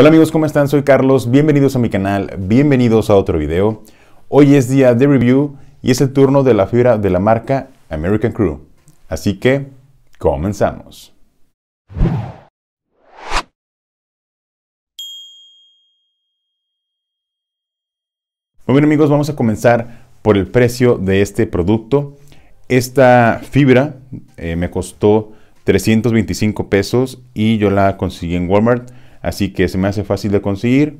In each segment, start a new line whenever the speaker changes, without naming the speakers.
Hola amigos, ¿cómo están? Soy Carlos, bienvenidos a mi canal, bienvenidos a otro video. Hoy es día de review y es el turno de la fibra de la marca American Crew. Así que, comenzamos. Muy amigos, vamos a comenzar por el precio de este producto. Esta fibra eh, me costó 325 pesos y yo la conseguí en Walmart Así que se me hace fácil de conseguir,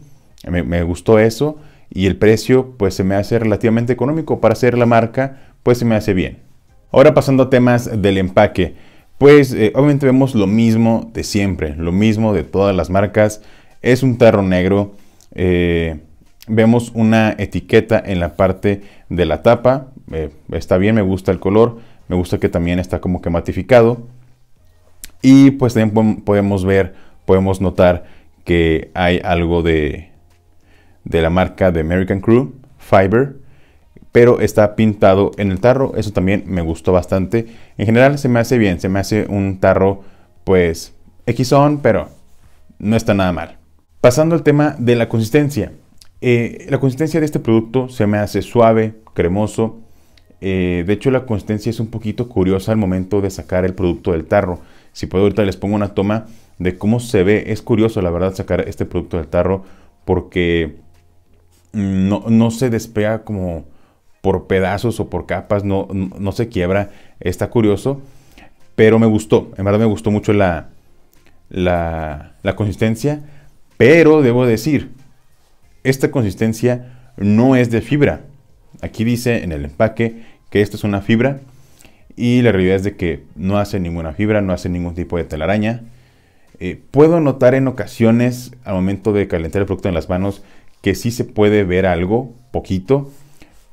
me, gustó eso y el precio pues se me hace relativamente económico para hacer la marca, pues se me hace bien. Ahora pasando a temas del empaque, pues eh, obviamente vemos lo mismo de siempre, lo mismo de todas las marcas, es un tarro negro, eh, vemos una etiqueta en la parte de la tapa, eh, está bien, me gusta el color, me gusta que también está como que matificado y pues también podemos ver podemos notar que hay algo de, la marca de American Crew, Fiber, pero está pintado en el tarro. Eso también me gustó bastante. En general se me hace bien, se me hace un tarro pues x pero no está nada mal. Pasando al tema de la consistencia. Eh, la consistencia de este producto se me hace suave, cremoso, eh, de hecho, la consistencia es un poquito curiosa al momento de sacar el producto del tarro. Si puedo, ahorita les pongo una toma de cómo se ve. Es curioso, la verdad, sacar este producto del tarro porque mm, no, se despega como por pedazos o por capas, no, se quiebra. Está curioso, pero me gustó. En verdad, me gustó mucho la, la consistencia. Pero debo decir, esta consistencia no es de fibra. Aquí dice en el empaque que esto es una fibra y la realidad es de que no hace ninguna fibra, no hace ningún tipo de telaraña. Eh, puedo notar en ocasiones al momento de calentar el producto en las manos que sí se puede ver algo, poquito,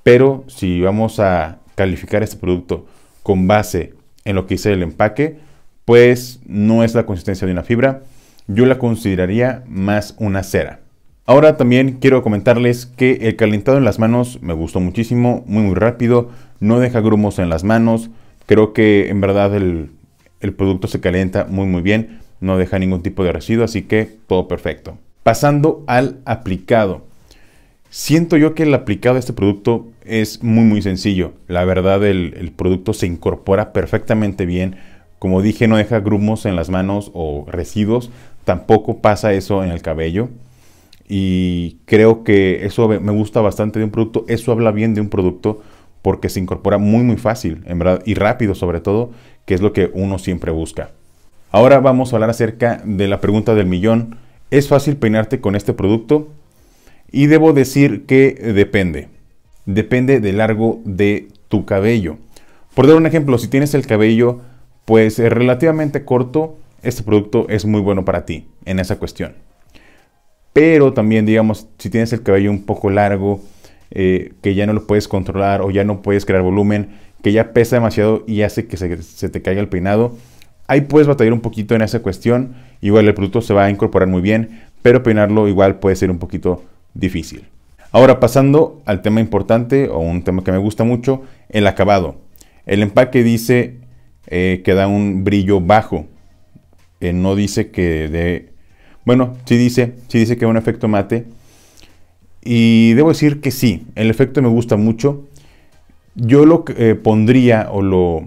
pero si vamos a calificar este producto con base en lo que dice el empaque, pues no es la consistencia de una fibra, yo la consideraría más una cera. Ahora también quiero comentarles que el calentado en las manos me gustó muchísimo, muy muy rápido, no deja grumos en las manos, creo que en verdad el, producto se calienta muy muy bien, no deja ningún tipo de residuo, así que todo perfecto. Pasando al aplicado. Siento yo que el aplicado de este producto es muy muy sencillo. La verdad el, producto se incorpora perfectamente bien. Como dije, no deja grumos en las manos o residuos. Tampoco pasa eso en el cabello y creo que eso me gusta bastante de un producto, eso habla bien de un producto porque se incorpora muy muy fácil, en verdad, y rápido sobre todo, que es lo que uno siempre busca. Ahora vamos a hablar acerca de la pregunta del millón, ¿es fácil peinarte con este producto? Y debo decir que depende. Depende del largo de tu cabello. Por dar un ejemplo, si tienes el cabello pues relativamente corto, este producto es muy bueno para ti en esa cuestión. Pero también, digamos, si tienes el cabello un poco largo, eh, que ya no lo puedes controlar o ya no puedes crear volumen, que ya pesa demasiado y hace que se, te caiga el peinado, ahí puedes batallar un poquito en esa cuestión. Igual el producto se va a incorporar muy bien, pero peinarlo igual puede ser un poquito difícil. Ahora pasando al tema importante o un tema que me gusta mucho, el acabado. El empaque dice eh, que da un brillo bajo, eh, no dice que de. Bueno, sí dice, sí dice que es un efecto mate. Y debo decir que sí, el efecto me gusta mucho. Yo lo eh, pondría o lo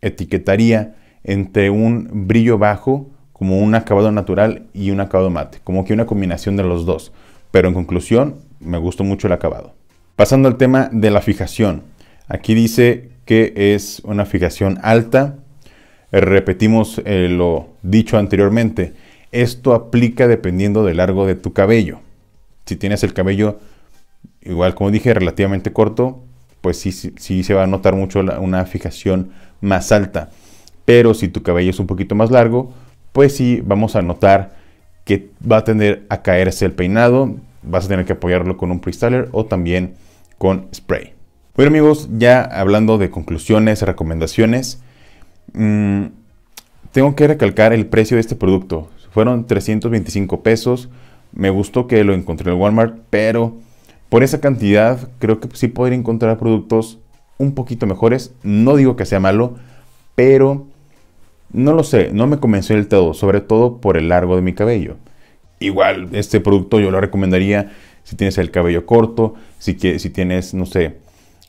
etiquetaría entre un brillo bajo como un acabado natural y un acabado mate, como que una combinación de los dos. Pero en conclusión, me gustó mucho el acabado. Pasando al tema de la fijación. Aquí dice que es una fijación alta. Repetimos eh, lo dicho anteriormente. Esto aplica dependiendo del largo de tu cabello. Si tienes el cabello, igual como dije, relativamente corto, pues sí, sí, se va a notar mucho una fijación más alta. Pero si tu cabello es un poquito más largo, pues sí vamos a notar que va a tender a caerse el peinado. Vas a tener que apoyarlo con un freestyler o también con spray. Bueno amigos, ya hablando de conclusiones, recomendaciones. Mm, tengo que recalcar el precio de este producto. Fueron 325 pesos. Me gustó que lo encontré en Walmart, pero por esa cantidad creo que sí podría encontrar productos un poquito mejores. No digo que sea malo, pero no lo sé, no me convenció del todo, sobre todo por el largo de mi cabello. Igual, este producto yo lo recomendaría si tienes el cabello corto, si, si tienes, no sé,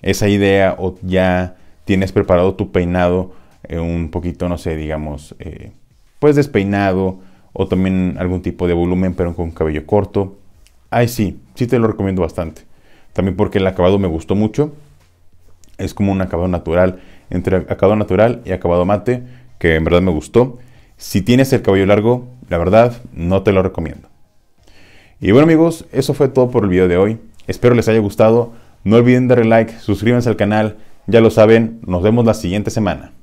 esa idea o ya tienes preparado tu peinado eh, un poquito, no sé, digamos, eh, pues despeinado, o también algún tipo de volumen pero con cabello corto. Ahí sí, sí te lo recomiendo bastante. También porque el acabado me gustó mucho. Es como un acabado natural, entre acabado natural y acabado mate, que en verdad me gustó. Si tienes el cabello largo, la verdad no te lo recomiendo. Y bueno amigos, eso fue todo por el video de hoy. Espero les haya gustado. No olviden darle like, suscríbanse al canal. Ya lo saben, nos vemos la siguiente semana.